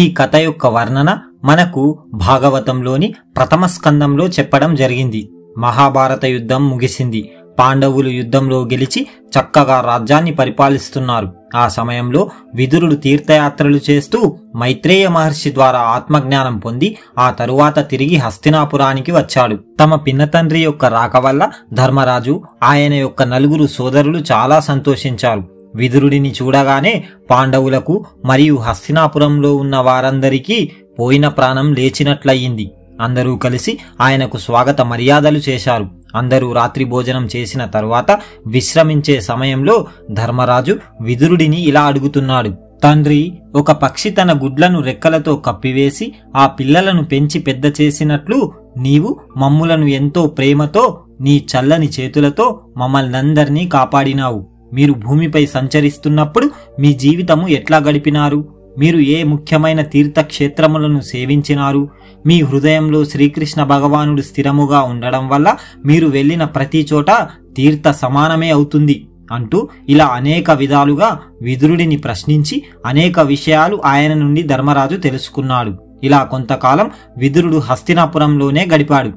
ఈ కథ యొక్క వర్ణన మనకు భాగవతంలోని ప్రథమ స్కందంలో చెప్పడం జరిగింది మహాభారత యుద్ధం ముగిసింది పాండవులు యుద్ధంలో గెలిచి చక్కగా రాజ్యాన్ని పరిపాలిస్తున్నారు ఆ సమయంలో విదురుడు తీర్థయాత్రలు చేస్తూ మైత్రేయ మహర్షి ద్వారా ఆత్మజ్ఞానం పొంది ఆ తరువాత తిరిగి హస్తినాపురానికి వచ్చాడు తమ పిన్నతండ్రి యొక్క రాక వల్ల ధర్మరాజు ఆయన యొక్క నలుగురు సోదరులు చాలా సంతోషించారు విదురుడిని చూడగానే పాండవులకు మరియు హస్తినాపురంలో ఉన్న వారందరికీ పోయిన ప్రాణం లేచినట్లయింది అందరూ కలిసి ఆయనకు స్వాగత మర్యాదలు చేశారు అందరూ రాత్రి భోజనం చేసిన తరువాత విశ్రమించే సమయంలో ధర్మరాజు విదురుడిని ఇలా అడుగుతున్నాడు తండ్రి ఒక పక్షి తన గుడ్లను రెక్కలతో కప్పివేసి ఆ పిల్లలను పెంచి పెద్ద చేసినట్లు నీవు మమ్ములను ఎంతో ప్రేమతో నీ చల్లని చేతులతో మమ్మల్నందరినీ కాపాడినావు మీరు భూమిపై సంచరిస్తున్నప్పుడు మీ జీవితము ఎట్లా గడిపినారు మీరు ఏ ముఖ్యమైన తీర్థక్షేత్రములను సేవించినారు మీ హృదయంలో శ్రీకృష్ణ భగవానుడు స్థిరముగా ఉండడం వల్ల మీరు వెళ్ళిన ప్రతి చోట తీర్థ సమానమే అవుతుంది అంటూ ఇలా అనేక విధాలుగా విదురుడిని ప్రశ్నించి అనేక విషయాలు ఆయన నుండి ధర్మరాజు తెలుసుకున్నాడు ఇలా కొంతకాలం విదురుడు హస్తినాపురంలోనే గడిపాడు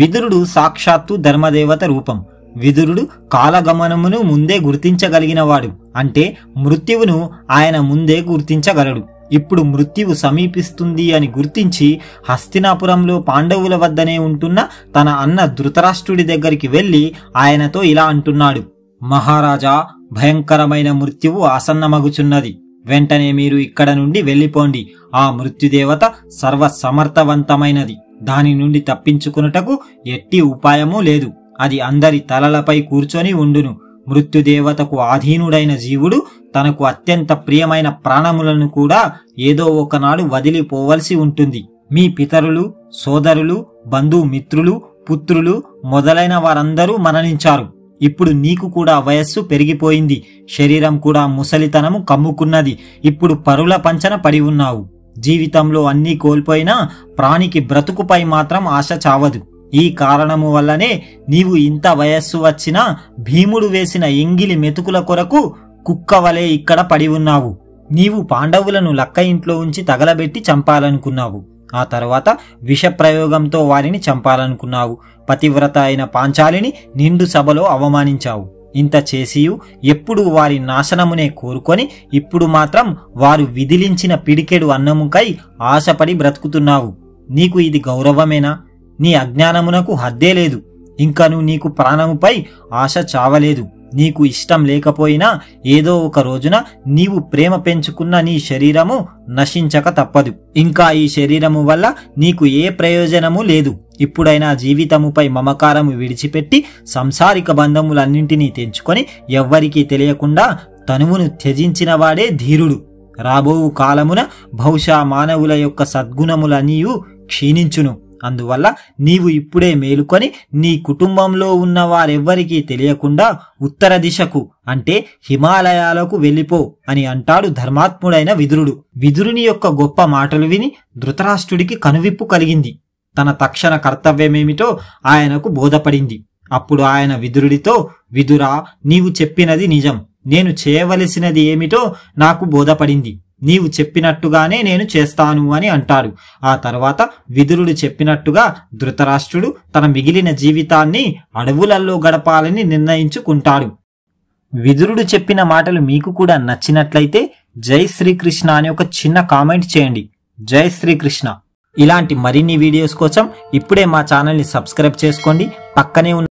విదురుడు సాక్షాత్తు ధర్మదేవత రూపం విదురుడు కాలగమనమును ముందే గుర్తించగలిగినవాడు అంటే మృత్యువును ఆయన ముందే గుర్తించగలడు ఇప్పుడు మృత్యువు సమీపిస్తుంది అని గుర్తించి హస్తినాపురంలో పాండవుల వద్దనే ఉంటున్న తన అన్న ధృతరాష్ట్రుడి దగ్గరికి వెళ్ళి ఆయనతో ఇలా అంటున్నాడు మహారాజా భయంకరమైన మృత్యువు ఆసన్నమగుచున్నది వెంటనే మీరు ఇక్కడ నుండి వెళ్ళిపోండి ఆ మృత్యుదేవత సర్వసమర్థవంతమైనది దాని నుండి తప్పించుకున్నటకు ఎట్టి ఉపాయమూ లేదు అది అందరి తలలపై కూర్చొని ఉండును మృత్యుదేవతకు ఆధీనుడైన జీవుడు తనకు అత్యంత ప్రియమైన ప్రాణములను కూడా ఏదో ఒకనాడు వదిలిపోవలసి ఉంటుంది మీ పితరులు సోదరులు బంధుమిత్రులు పుత్రులు మొదలైన వారందరూ మరణించారు ఇప్పుడు నీకు కూడా వయస్సు పెరిగిపోయింది శరీరం కూడా ముసలితనము కమ్ముకున్నది ఇప్పుడు పరుల పంచన పడి ఉన్నావు జీవితంలో అన్నీ కోల్పోయినా ప్రాణికి బ్రతుకుపై మాత్రం ఆశ చావదు ఈ కారణము వల్లనే నీవు ఇంత వయస్సు వచ్చినా భీముడు వేసిన ఎంగిలి మెతుకుల కొరకు కుక్క వలె ఇక్కడ పడి ఉన్నావు నీవు పాండవులను లక్క ఇంట్లో ఉంచి తగలబెట్టి చంపాలనుకున్నావు ఆ తర్వాత విషప్రయోగంతో వారిని చంపాలనుకున్నావు పతివ్రత అయిన పాంచాలిని నిండు సభలో అవమానించావు ఇంత చేసియు ఎప్పుడు వారి నాశనమునే కోరుకొని ఇప్పుడు మాత్రం వారు విధిలించిన పిడికెడు అన్నముకై ఆశపడి బ్రతుకుతున్నావు నీకు ఇది గౌరవమేనా నీ అజ్ఞానమునకు హద్దే లేదు ఇంకను నీకు ప్రాణముపై ఆశ చావలేదు నీకు ఇష్టం లేకపోయినా ఏదో ఒక రోజున నీవు ప్రేమ పెంచుకున్న నీ శరీరము నశించక తప్పదు ఇంకా ఈ శరీరము వల్ల నీకు ఏ ప్రయోజనము లేదు ఇప్పుడైనా జీవితముపై మమకారము విడిచిపెట్టి సంసారిక బంధములన్నింటినీ తెంచుకొని ఎవ్వరికీ తెలియకుండా తనువును త్యజించిన వాడే ధీరుడు రాబోవు కాలమున బహుశా మానవుల యొక్క సద్గుణములనీయు క్షీణించును అందువల్ల నీవు ఇప్పుడే మేలుకొని నీ కుటుంబంలో ఉన్న వారెవ్వరికీ తెలియకుండా ఉత్తర దిశకు అంటే హిమాలయాలకు వెళ్ళిపో అని అంటాడు ధర్మాత్ముడైన విదురుడు విదురుని యొక్క గొప్ప మాటలు విని ధృతరాష్ట్రుడికి కనువిప్పు కలిగింది తన తక్షణ కర్తవ్యమేమిటో ఆయనకు బోధపడింది అప్పుడు ఆయన విదురుడితో విదురా నీవు చెప్పినది నిజం నేను చేయవలసినది ఏమిటో నాకు బోధపడింది నీవు చెప్పినట్టుగానే నేను చేస్తాను అని అంటారు ఆ తర్వాత విదురుడు చెప్పినట్టుగా ధృతరాష్ట్రుడు తన మిగిలిన జీవితాన్ని అడవులల్లో గడపాలని నిర్ణయించుకుంటాడు విదురుడు చెప్పిన మాటలు మీకు కూడా నచ్చినట్లయితే జై శ్రీకృష్ణ అని ఒక చిన్న కామెంట్ చేయండి జై శ్రీకృష్ణ ఇలాంటి మరిన్ని వీడియోస్ కోసం ఇప్పుడే మా ఛానల్ని సబ్స్క్రైబ్ చేసుకోండి పక్కనే ఉన్న